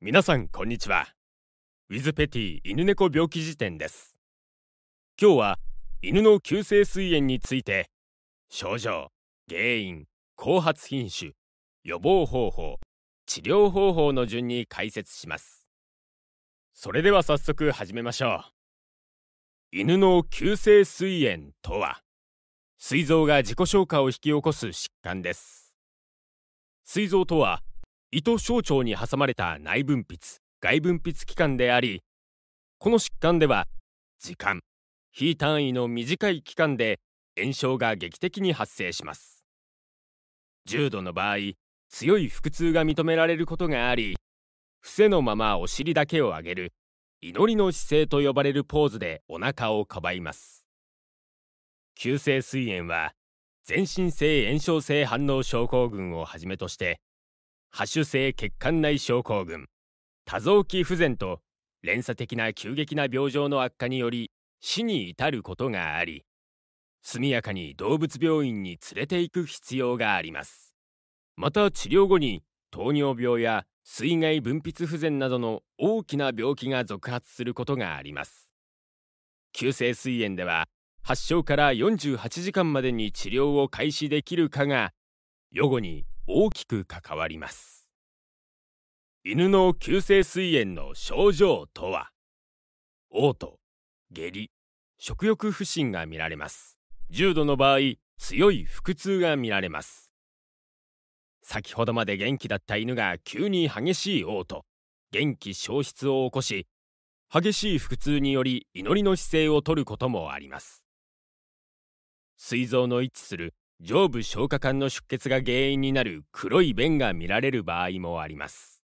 皆さんこんにちは。ウィズペティ犬猫病気辞典です。今日は犬の急性膵炎について症状、原因、後発品種、予防方法、治療方法の順に解説します。それでは早速始めましょう。犬の急性膵炎とは、膵臓が自己消化を引き起こす疾患です。膵臓とは、糸小腸に挟まれた内分泌外分泌器官でありこの疾患では時間非単位の短い期間で炎症が劇的に発生します重度の場合強い腹痛が認められることがあり伏せのままお尻だけを上げる祈りの姿勢と呼ばれるポーズでお腹をかばいます急性膵炎は全身性炎症性反応症候群をはじめとして発種性血管内症候群多臓器不全と連鎖的な急激な病状の悪化により死に至ることがあり速やかに動物病院に連れて行く必要がありますまた治療後に糖尿病や水害分泌不全などの大きな病気が続発することがあります急性膵炎では発症から48時間までに治療を開始できるかが予後に大きく関わります犬の急性膵炎の症状とは嘔吐下痢食欲不振が見られます重度の場合強い腹痛が見られます先ほどまで元気だった犬が急に激しい嘔吐元気消失を起こし激しい腹痛により祈りの姿勢をとることもあります膵臓の位置する上部消化管の出血が原因になる黒い便が見られる場合もあります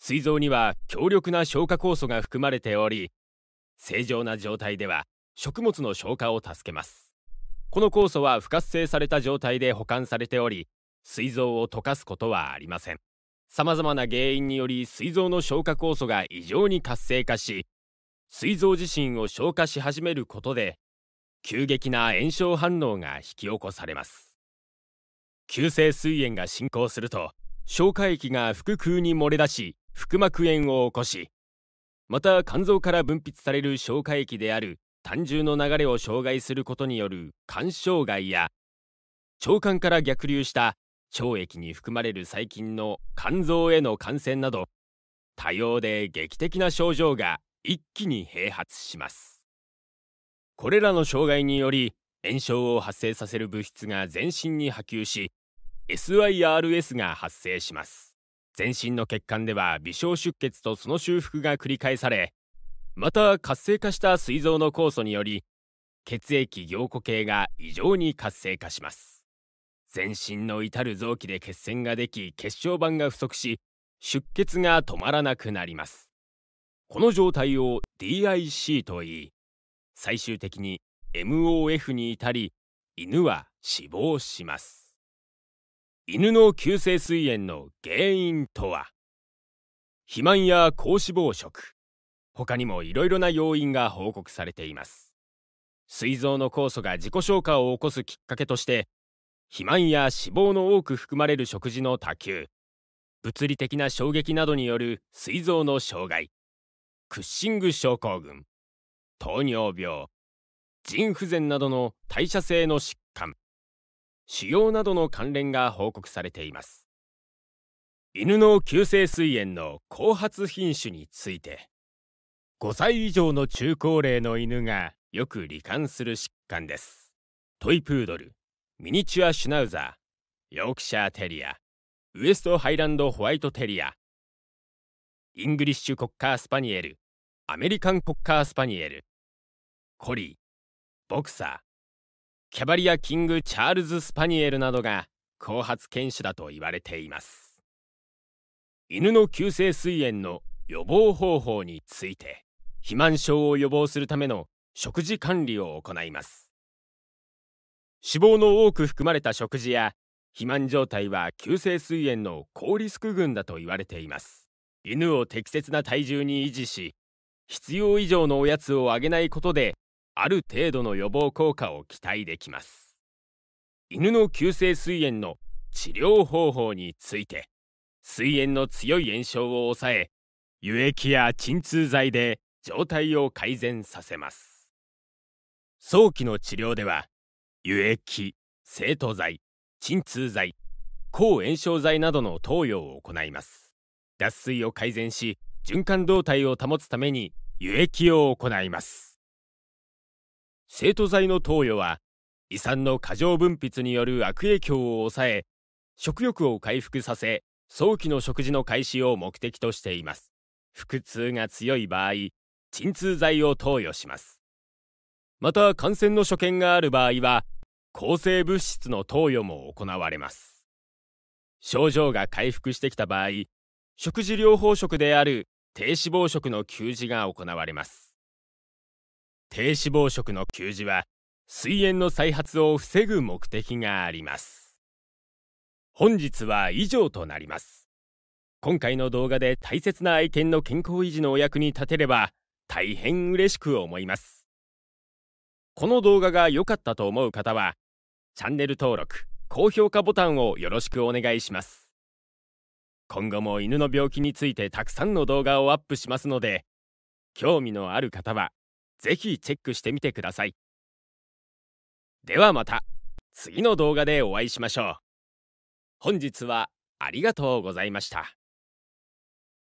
膵臓には強力な消化酵素が含まれており正常な状態では食物の消化を助けますこの酵素は不活性された状態で保管されており膵臓を溶かすことはありません様々な原因により膵臓の消化酵素が異常に活性化し膵臓自身を消化し始めることで急激な炎症反応が引き起こされます急性膵炎が進行すると消化液が腹腔に漏れ出し腹膜炎を起こしまた肝臓から分泌される消化液である胆汁の流れを障害することによる肝障害や腸管から逆流した腸液に含まれる細菌の肝臓への感染など多様で劇的な症状が一気に併発しますこれらの障害により炎症を発生させる物質が全身に波及し SIRS が発生します全身の血管では微小出血とその修復が繰り返されまた活性化した膵臓の酵素により血液凝固系が異常に活性化します全身の至る臓器で血栓ができ血小板が不足し出血が止まらなくなりますこの状態を DIC と言い最終的に MOF に至り犬は死亡します犬の急性膵炎の原因とは肥満や高脂肪食他にもいろいろな要因が報告されています膵臓の酵素が自己消化を起こすきっかけとして肥満や脂肪の多く含まれる食事の多球物理的な衝撃などによる膵臓の障害クッシング症候群糖尿病腎不全などの代謝性の疾患腫瘍などの関連が報告されています犬の急性膵炎の後発品種について5歳以上の中高齢の犬がよく罹患する疾患ですトイプードルミニチュアシュナウザーヨークシャーテリアウエストハイランドホワイトテリアイングリッシュコッカースパニエルアメリカンコッカースパニエルコリーボクサーキャバリアキング・チャールズ・スパニエルなどが後発犬種だと言われています犬の急性膵炎の予防方法について肥満症を予防するための食事管理を行います脂肪の多く含まれた食事や肥満状態は急性膵炎の高リスク群だと言われています犬を適切な体重に維持し必要以上のおやつをあげないことである程度の予防効果を期待できます犬の急性膵炎の治療方法について膵炎の強い炎症を抑え輸液や鎮痛剤で状態を改善させます早期の治療では輸液生徒剤鎮痛剤抗炎症剤などの投与を行います脱水を改善し循環動態を保つために輸液を行います生徒剤の投与は胃酸の過剰分泌による悪影響を抑え食欲を回復させ早期の食事の開始を目的としています腹痛が強い場合鎮痛剤を投与しますまた感染の所見がある場合は抗生物質の投与も行われます症状が回復してきた場合食事療法食である低脂肪食の給仕が行われます低脂肪食の給仕は水炎の再発を防ぐ目的があります本日は以上となります今回の動画で大切な愛犬の健康維持のお役に立てれば大変嬉しく思いますこの動画が良かったと思う方はチャンネル登録高評価ボタンをよろしくお願いします今後も犬の病気についてたくさんの動画をアップしますので興味のある方はぜひチェックしてみてください。ではまた次の動画でお会いしましょう。本日はありがとうございました。